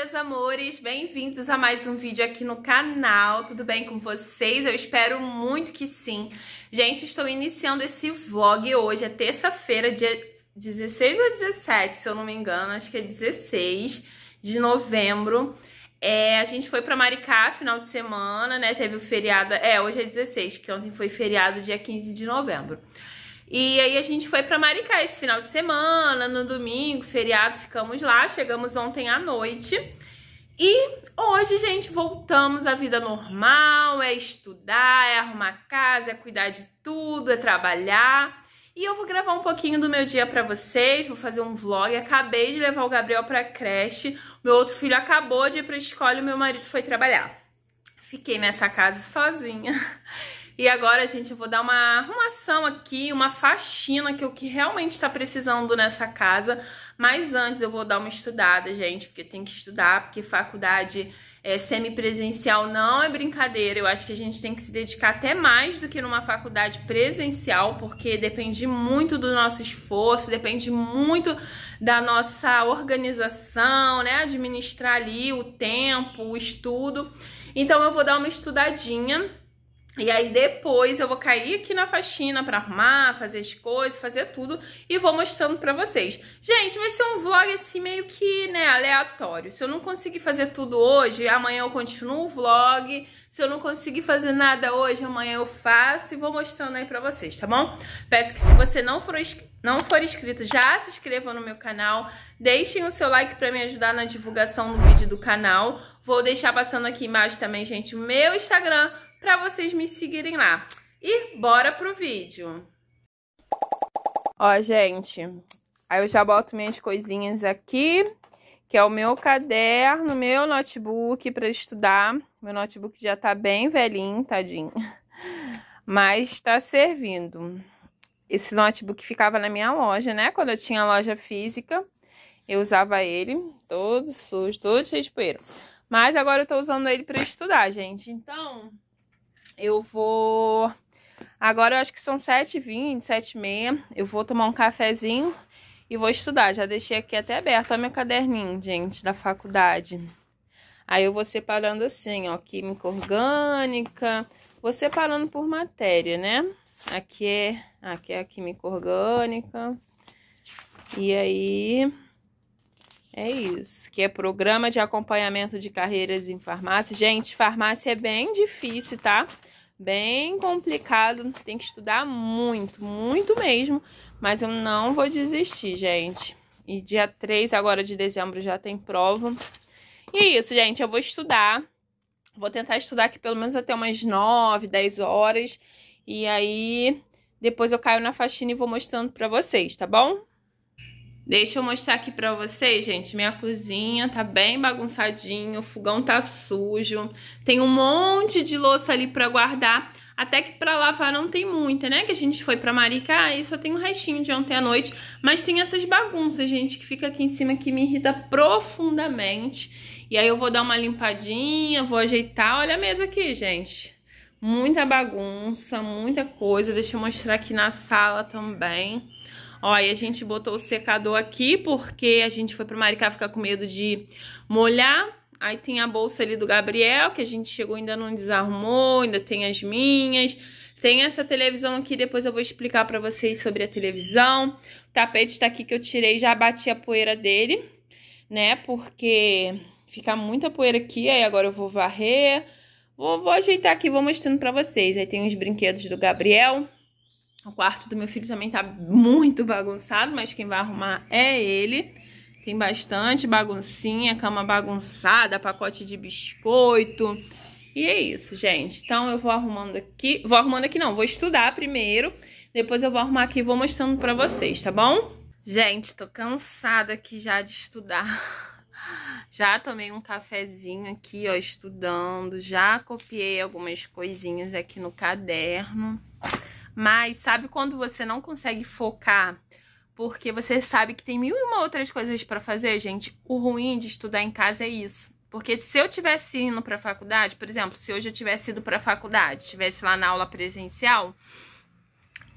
meus amores! Bem-vindos a mais um vídeo aqui no canal. Tudo bem com vocês? Eu espero muito que sim. Gente, estou iniciando esse vlog hoje. É terça-feira, dia 16 ou 17, se eu não me engano. Acho que é 16 de novembro. É, a gente foi para Maricá final de semana, né? Teve o feriado... É, hoje é 16, que ontem foi feriado, dia 15 de novembro. E aí a gente foi para Maricá esse final de semana, no domingo, feriado, ficamos lá, chegamos ontem à noite. E hoje, gente, voltamos à vida normal, é estudar, é arrumar casa, é cuidar de tudo, é trabalhar. E eu vou gravar um pouquinho do meu dia para vocês, vou fazer um vlog. Acabei de levar o Gabriel para creche, meu outro filho acabou de ir para escola e meu marido foi trabalhar. Fiquei nessa casa sozinha. E agora, gente, eu vou dar uma arrumação aqui, uma faxina que é o que realmente está precisando nessa casa. Mas antes eu vou dar uma estudada, gente, porque tem que estudar, porque faculdade é, semipresencial não é brincadeira. Eu acho que a gente tem que se dedicar até mais do que numa faculdade presencial, porque depende muito do nosso esforço, depende muito da nossa organização, né? Administrar ali o tempo, o estudo. Então eu vou dar uma estudadinha e aí depois eu vou cair aqui na faxina para arrumar, fazer as coisas, fazer tudo e vou mostrando para vocês. Gente, vai ser um vlog assim meio que, né, aleatório. Se eu não conseguir fazer tudo hoje, amanhã eu continuo o vlog. Se eu não conseguir fazer nada hoje, amanhã eu faço e vou mostrando aí pra vocês, tá bom? Peço que se você não for, não for inscrito, já se inscreva no meu canal. Deixem o seu like pra me ajudar na divulgação do vídeo do canal. Vou deixar passando aqui embaixo também, gente, o meu Instagram para vocês me seguirem lá. E bora pro vídeo. Ó, gente, aí eu já boto minhas coisinhas aqui, que é o meu caderno, meu notebook para estudar. Meu notebook já tá bem velhinho, tadinho. Mas tá servindo. Esse notebook ficava na minha loja, né? Quando eu tinha loja física, eu usava ele, todo sujo, todo cheio de poeira. Mas agora eu tô usando ele para estudar, gente. Então, eu vou... Agora eu acho que são 7h20, 7h30. Eu vou tomar um cafezinho e vou estudar. Já deixei aqui até aberto, ó, meu caderninho, gente, da faculdade. Aí eu vou separando assim, ó, química orgânica. Vou separando por matéria, né? Aqui é, aqui é a química orgânica. E aí... É isso, que é Programa de Acompanhamento de Carreiras em Farmácia. Gente, farmácia é bem difícil, tá? Tá? bem complicado, tem que estudar muito, muito mesmo, mas eu não vou desistir, gente. E dia 3 agora de dezembro já tem prova. E é isso, gente, eu vou estudar. Vou tentar estudar aqui pelo menos até umas 9, 10 horas. E aí, depois eu caio na faxina e vou mostrando pra vocês, tá bom? Deixa eu mostrar aqui pra vocês, gente. Minha cozinha tá bem bagunçadinho, o fogão tá sujo. Tem um monte de louça ali pra guardar. Até que pra lavar não tem muita, né? Que a gente foi pra Maricá ah, e só tem um restinho de ontem à noite. Mas tem essas bagunças, gente, que fica aqui em cima que me irrita profundamente. E aí eu vou dar uma limpadinha, vou ajeitar. Olha a mesa aqui, gente. Muita bagunça, muita coisa. Deixa eu mostrar aqui na sala também. Ó, e a gente botou o secador aqui porque a gente foi pro Maricá ficar com medo de molhar. Aí tem a bolsa ali do Gabriel, que a gente chegou ainda não desarrumou, ainda tem as minhas. Tem essa televisão aqui, depois eu vou explicar pra vocês sobre a televisão. O tapete tá aqui que eu tirei, já bati a poeira dele, né? Porque fica muita poeira aqui, aí agora eu vou varrer. Vou, vou ajeitar aqui, vou mostrando pra vocês. Aí tem os brinquedos do Gabriel. O quarto do meu filho também tá muito bagunçado, mas quem vai arrumar é ele. Tem bastante baguncinha, cama bagunçada, pacote de biscoito. E é isso, gente. Então eu vou arrumando aqui. Vou arrumando aqui não, vou estudar primeiro. Depois eu vou arrumar aqui e vou mostrando pra vocês, tá bom? Gente, tô cansada aqui já de estudar. Já tomei um cafezinho aqui, ó, estudando. Já copiei algumas coisinhas aqui no caderno. Mas sabe quando você não consegue focar porque você sabe que tem mil e uma outras coisas para fazer, gente? O ruim de estudar em casa é isso. Porque se eu tivesse indo para a faculdade, por exemplo, se hoje eu tivesse ido para a faculdade, estivesse lá na aula presencial,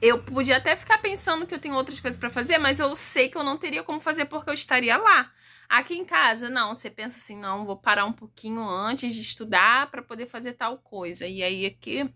eu podia até ficar pensando que eu tenho outras coisas para fazer, mas eu sei que eu não teria como fazer porque eu estaria lá. Aqui em casa, não, você pensa assim, não, vou parar um pouquinho antes de estudar para poder fazer tal coisa. E aí aqui é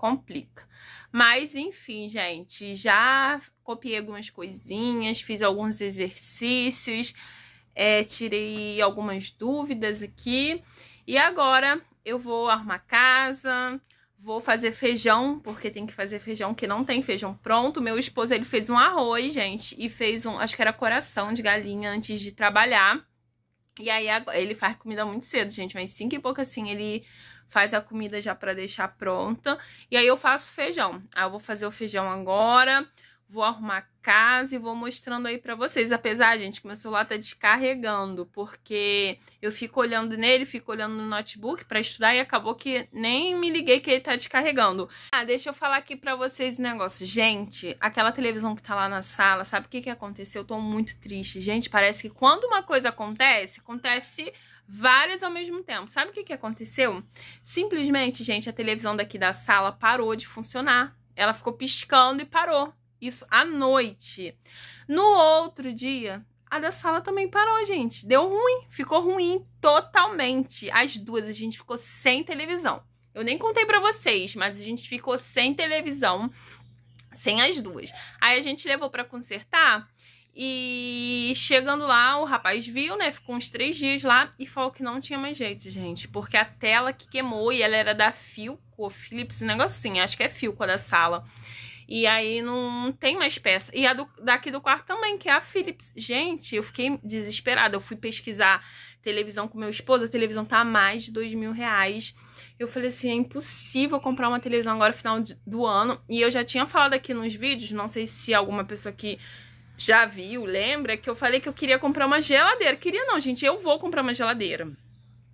complica. Mas enfim, gente, já copiei algumas coisinhas, fiz alguns exercícios, é, tirei algumas dúvidas aqui. E agora eu vou arrumar casa, vou fazer feijão, porque tem que fazer feijão, que não tem feijão pronto. Meu esposo, ele fez um arroz, gente, e fez um, acho que era coração de galinha antes de trabalhar. E aí ele faz comida muito cedo, gente, mas cinco e pouco assim ele faz a comida já para deixar pronta. E aí eu faço feijão. Aí eu vou fazer o feijão agora, vou arrumar a casa e vou mostrando aí para vocês. Apesar, gente, que meu celular tá descarregando, porque eu fico olhando nele, fico olhando no notebook para estudar e acabou que nem me liguei que ele tá descarregando. Ah, deixa eu falar aqui para vocês o um negócio. Gente, aquela televisão que tá lá na sala, sabe o que que aconteceu? Eu tô muito triste. Gente, parece que quando uma coisa acontece, acontece várias ao mesmo tempo. Sabe o que, que aconteceu? Simplesmente, gente, a televisão daqui da sala parou de funcionar. Ela ficou piscando e parou. Isso à noite. No outro dia, a da sala também parou, gente. Deu ruim, ficou ruim totalmente. As duas, a gente ficou sem televisão. Eu nem contei para vocês, mas a gente ficou sem televisão, sem as duas. Aí a gente levou para consertar e chegando lá, o rapaz viu, né? Ficou uns três dias lá e falou que não tinha mais jeito, gente. Porque a tela que queimou e ela era da Philco, Philips, negocinho, acho que é Philco da sala. E aí não tem mais peça. E a do, daqui do quarto também, que é a Philips. Gente, eu fiquei desesperada. Eu fui pesquisar televisão com meu esposo, a televisão tá a mais de dois mil reais. Eu falei assim, é impossível comprar uma televisão agora, final do ano. E eu já tinha falado aqui nos vídeos, não sei se alguma pessoa que já viu, lembra que eu falei que eu queria comprar uma geladeira. Queria não, gente, eu vou comprar uma geladeira.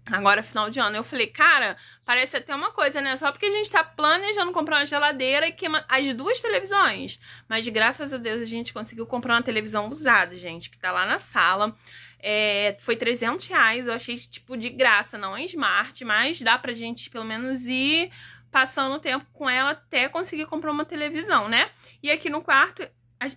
Agora, final de ano, eu falei, cara, parece até uma coisa, né? Só porque a gente tá planejando comprar uma geladeira e queima as duas televisões. Mas graças a Deus a gente conseguiu comprar uma televisão usada, gente, que tá lá na sala. É, foi 300 reais, eu achei, tipo, de graça, não é smart, mas dá pra gente pelo menos ir passando o tempo com ela até conseguir comprar uma televisão, né? E aqui no quarto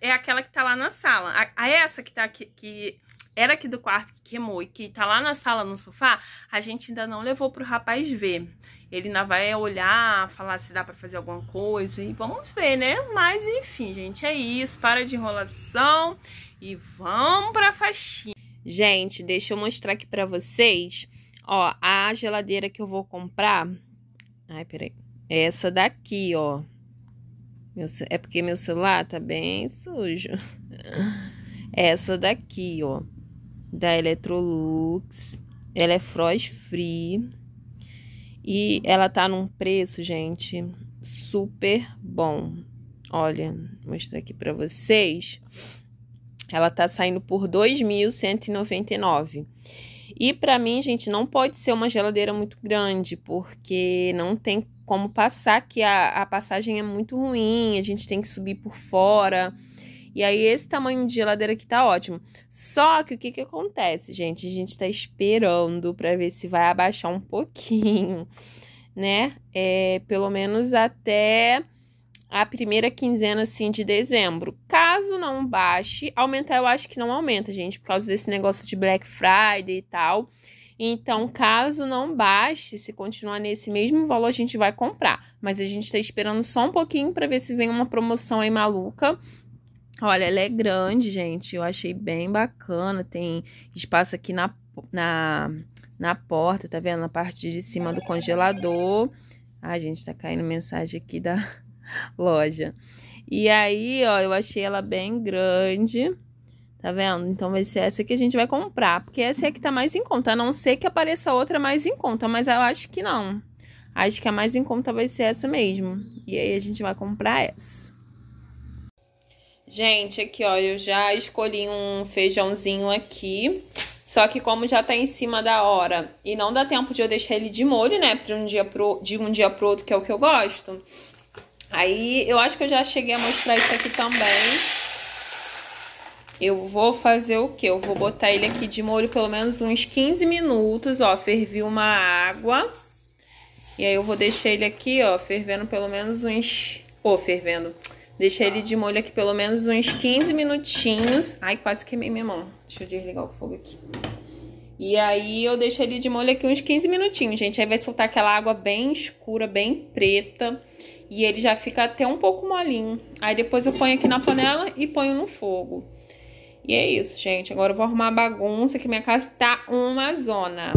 é aquela que tá lá na sala. A, a essa que tá aqui, que era aqui do quarto que queimou e que tá lá na sala no sofá, a gente ainda não levou pro rapaz ver. Ele ainda vai olhar, falar se dá para fazer alguma coisa e vamos ver, né? Mas enfim, gente, é isso. Para de enrolação e vamos pra faxina. Gente, deixa eu mostrar aqui pra vocês, ó, a geladeira que eu vou comprar. Ai, peraí. É essa daqui, ó é porque meu celular tá bem sujo. Essa daqui, ó, da Electrolux. Ela é frost free. E ela tá num preço, gente, super bom. Olha, vou mostrar aqui para vocês. Ela tá saindo por 2.199. E para mim, gente, não pode ser uma geladeira muito grande, porque não tem como passar, que a, a passagem é muito ruim, a gente tem que subir por fora. E aí, esse tamanho de geladeira aqui tá ótimo. Só que o que que acontece, gente? A gente tá esperando pra ver se vai abaixar um pouquinho, né? É, pelo menos até a primeira quinzena assim de dezembro. Caso não baixe, aumentar eu acho que não aumenta, gente, por causa desse negócio de Black Friday e tal. Então, caso não baixe, se continuar nesse mesmo valor, a gente vai comprar. Mas a gente está esperando só um pouquinho para ver se vem uma promoção aí maluca. Olha, ela é grande, gente. Eu achei bem bacana. Tem espaço aqui na, na, na porta, tá vendo? Na parte de cima do congelador. Ai, gente, tá caindo mensagem aqui da, loja. E aí, ó, eu achei ela bem grande. Tá vendo? Então vai ser essa que a gente vai comprar. Porque essa é a que tá mais em conta. A não ser que apareça outra mais em conta. Mas eu acho que não. Acho que a mais em conta vai ser essa mesmo. E aí a gente vai comprar essa. Gente, aqui ó, eu já escolhi um feijãozinho aqui. Só que como já tá em cima da hora e não dá tempo de eu deixar ele de molho, né? De um dia pro, de um dia pro outro, que é o que eu gosto. Aí eu acho que eu já cheguei a mostrar isso aqui também. Eu vou fazer o que? Eu vou botar ele aqui de molho pelo menos uns 15 minutos, ó. Fervi uma água. E aí eu vou deixar ele aqui, ó, fervendo pelo menos uns... Pô, fervendo. Deixei ele de molho aqui pelo menos uns 15 minutinhos. Ai, quase queimei minha mão. Deixa eu desligar o fogo aqui. E aí eu deixo ele de molho aqui uns 15 minutinhos, gente. Aí vai soltar aquela água bem escura, bem preta. E ele já fica até um pouco molinho. Aí depois eu ponho aqui na panela e ponho no fogo. E é isso, gente. Agora eu vou arrumar a bagunça, que minha casa tá uma zona.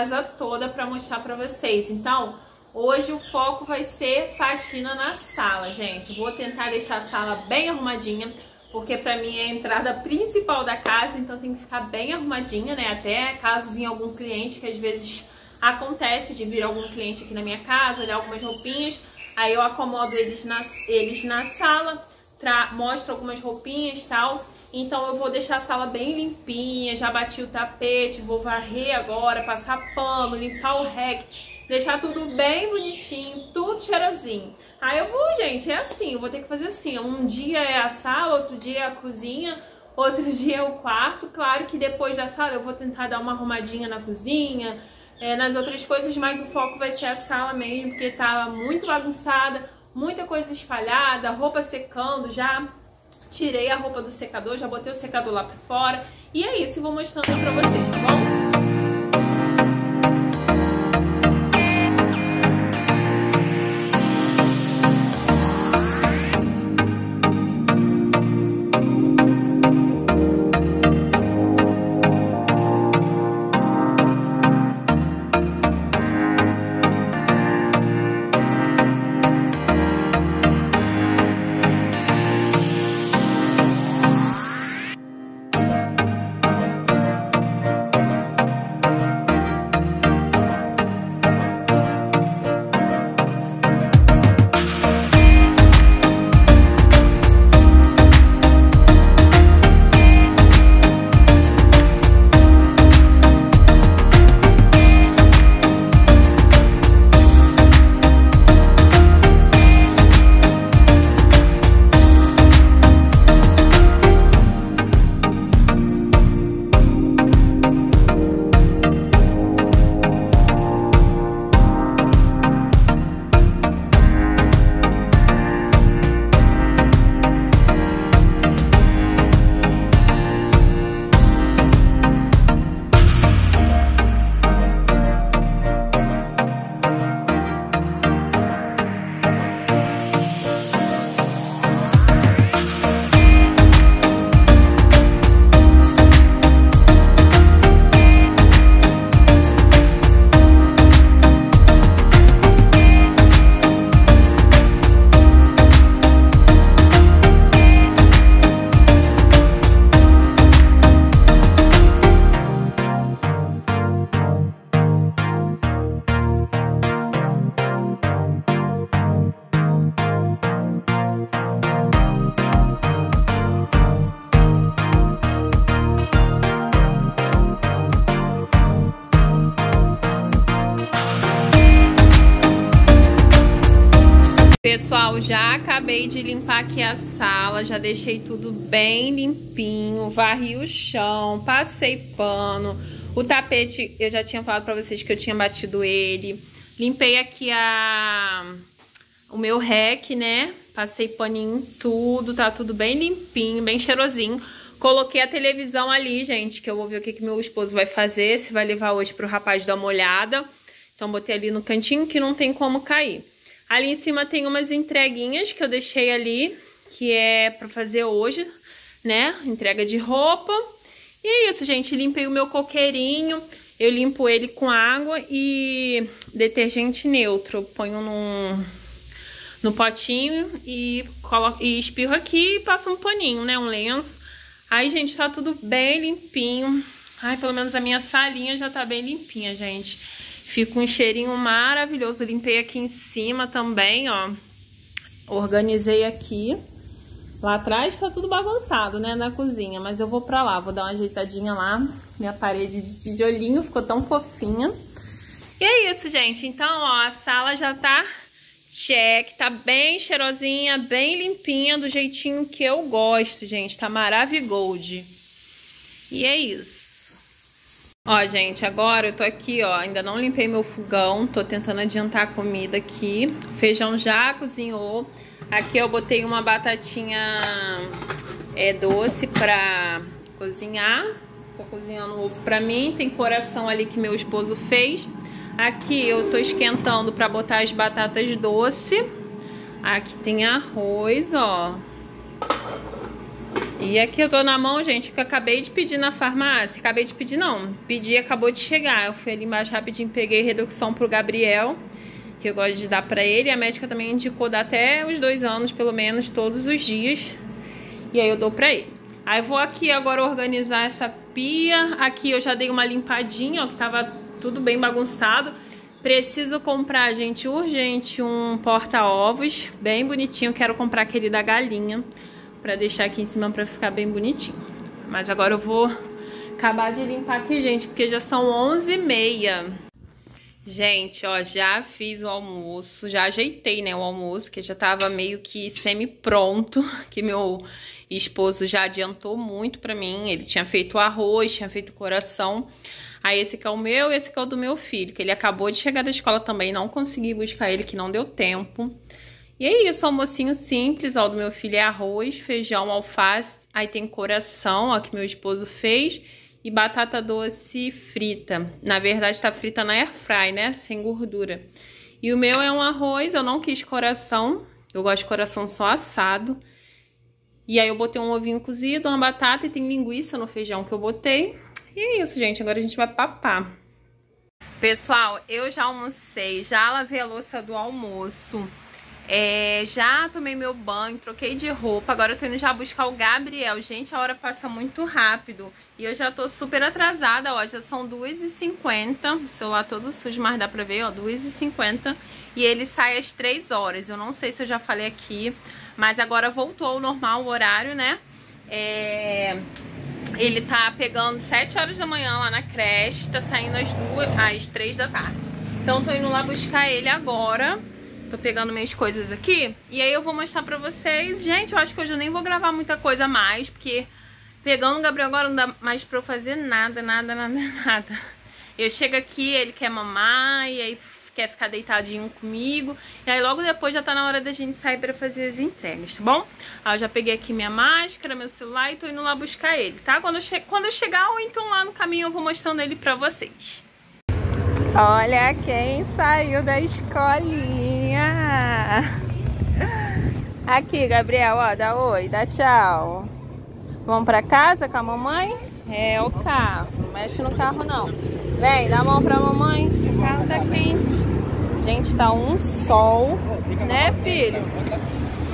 casa toda para mostrar para vocês. Então, hoje o foco vai ser faxina na sala, gente. Vou tentar deixar a sala bem arrumadinha, porque para mim é a entrada principal da casa, então tem que ficar bem arrumadinha, né? Até caso vinha algum cliente, que às vezes acontece de vir algum cliente aqui na minha casa, olhar algumas roupinhas, aí eu acomodo eles na, eles na sala, mostro algumas roupinhas e tal então eu vou deixar a sala bem limpinha, já bati o tapete, vou varrer agora, passar pano, limpar o rec, deixar tudo bem bonitinho, tudo cheirosinho. Aí eu vou, gente, é assim, eu vou ter que fazer assim, um dia é a sala, outro dia é a cozinha, outro dia é o quarto. Claro que depois da sala eu vou tentar dar uma arrumadinha na cozinha, é, nas outras coisas, mas o foco vai ser a sala mesmo, porque tá muito bagunçada, muita coisa espalhada, roupa secando já, tirei a roupa do secador, já botei o secador lá pra fora. E é isso, vou mostrando aí pra vocês, tá bom? acabei de limpar aqui a sala, já deixei tudo bem limpinho, varri o chão, passei pano. O tapete, eu já tinha falado pra vocês que eu tinha batido ele. Limpei aqui a o meu rec, né? Passei paninho em tudo, tá tudo bem limpinho, bem cheirosinho. Coloquei a televisão ali, gente, que eu vou ver o que, que meu esposo vai fazer, se vai levar hoje pro rapaz dar uma olhada. Então, botei ali no cantinho que não tem como cair. Ali em cima tem umas entreguinhas que eu deixei ali, que é pra fazer hoje, né? Entrega de roupa. E é isso, gente. Limpei o meu coqueirinho. Eu limpo ele com água e detergente neutro. Ponho num, no potinho e, coloco, e espirro aqui e passo um paninho, né? Um lenço. Aí, gente, tá tudo bem limpinho. Ai, pelo menos a minha salinha já tá bem limpinha, gente. Fica um cheirinho maravilhoso. Limpei aqui em cima também, ó. Organizei aqui. Lá atrás tá tudo bagunçado, né, na cozinha, mas eu vou pra lá, vou dar uma ajeitadinha lá. Minha parede de tijolinho ficou tão fofinha. E é isso, gente. Então, ó, a sala já tá check, tá bem cheirosinha, bem limpinha, do jeitinho que eu gosto, gente. Tá maravigold. E é isso. Ó, gente, agora eu tô aqui, ó, ainda não limpei meu fogão, tô tentando adiantar a comida aqui. O feijão já cozinhou. Aqui eu botei uma batatinha é, doce pra cozinhar. Tô cozinhando ovo pra mim, tem coração ali que meu esposo fez. Aqui eu tô esquentando pra botar as batatas doce. Aqui tem arroz, ó. E aqui eu tô na mão, gente, que eu acabei de pedir na farmácia. Acabei de pedir, não. Pedi acabou de chegar. Eu fui ali embaixo rapidinho, peguei redução pro Gabriel, que eu gosto de dar pra ele. A médica também indicou dar até os dois anos, pelo menos, todos os dias. E aí eu dou pra ele. Aí vou aqui agora organizar essa pia. Aqui eu já dei uma limpadinha, ó, que tava tudo bem bagunçado. Preciso comprar, gente, urgente, um porta-ovos bem bonitinho. Quero comprar aquele da galinha para deixar aqui em cima para ficar bem bonitinho. Mas agora eu vou acabar de limpar aqui, gente, porque já são 11h30. Gente, ó, já fiz o almoço, já ajeitei, né, o almoço, que já tava meio que semi-pronto, que meu esposo já adiantou muito pra mim, ele tinha feito arroz, tinha feito coração, aí esse que é o meu e esse que é o do meu filho, que ele acabou de chegar da escola também, não consegui buscar ele, que não deu tempo, e é isso, almocinho simples, ó, do meu filho é arroz, feijão, alface, aí tem coração, ó, que meu esposo fez, e batata doce frita. Na verdade, tá frita na air fry, né, sem gordura. E o meu é um arroz, eu não quis coração, eu gosto de coração só assado. E aí eu botei um ovinho cozido, uma batata e tem linguiça no feijão que eu botei. E é isso, gente, agora a gente vai papar. Pessoal, eu já almocei, já lavei a louça do almoço. É, já tomei meu banho, troquei de roupa. Agora eu tô indo já buscar o Gabriel. Gente, a hora passa muito rápido. E eu já tô super atrasada, ó. Já são 2h50. O celular todo sujo, mas dá pra ver, ó. 2h50. E ele sai às 3 horas. Eu não sei se eu já falei aqui. Mas agora voltou ao normal o horário, né? É... Ele tá pegando 7 horas da manhã lá na creche. Tá saindo às, 2, às 3 da tarde. Então tô indo lá buscar ele agora. Tô pegando minhas coisas aqui. E aí eu vou mostrar pra vocês. Gente, eu acho que hoje eu nem vou gravar muita coisa mais, porque pegando o Gabriel agora não dá mais pra eu fazer nada, nada, nada, nada. Eu chego aqui, ele quer mamar, e aí quer ficar deitadinho comigo. E aí logo depois já tá na hora da gente sair pra fazer as entregas, tá bom? Ó, eu já peguei aqui minha máscara, meu celular e tô indo lá buscar ele, tá? Quando eu, che quando eu chegar ou então lá no caminho eu vou mostrando ele pra vocês. Olha quem saiu da escolinha. Aqui, Gabriel, ó, dá oi, dá tchau. Vamos pra casa com a mamãe? É, o carro. Não mexe no carro, não. Vem, dá a mão pra mamãe. O carro tá quente. Gente, tá um sol, né, filho?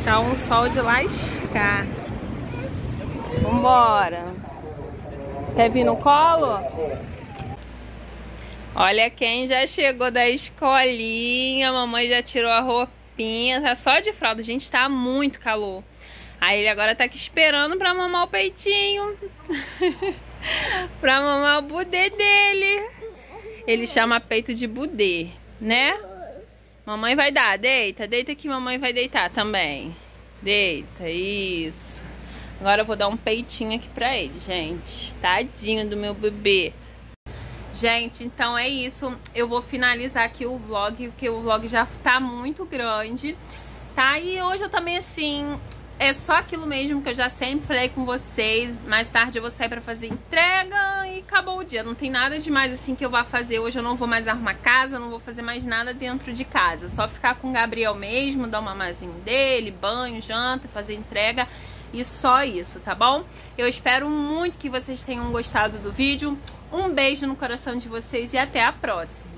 Tá um sol de lascar. Vambora. Quer vir no colo? Olha quem já chegou da escolinha. Mamãe já tirou a roupa roupinha, tá é só de fralda. Gente, tá muito calor. Aí ele agora tá aqui esperando pra mamar o peitinho. pra mamar o budê dele. Ele chama peito de budê, né? Mamãe vai dar, deita, deita que mamãe vai deitar também. Deita, isso. Agora eu vou dar um peitinho aqui pra ele, gente. Tadinho do meu bebê. Gente, então é isso. Eu vou finalizar aqui o vlog, porque o vlog já tá muito grande, tá? E hoje eu também, assim, é só aquilo mesmo que eu já sempre falei com vocês. Mais tarde eu vou sair pra fazer entrega e acabou o dia. Não tem nada demais, assim, que eu vá fazer. Hoje eu não vou mais arrumar casa, não vou fazer mais nada dentro de casa. Só ficar com o Gabriel mesmo, dar uma mamazinho dele, banho, janta, fazer entrega e só isso, tá bom? Eu espero muito que vocês tenham gostado do vídeo. Um beijo no coração de vocês e até a próxima!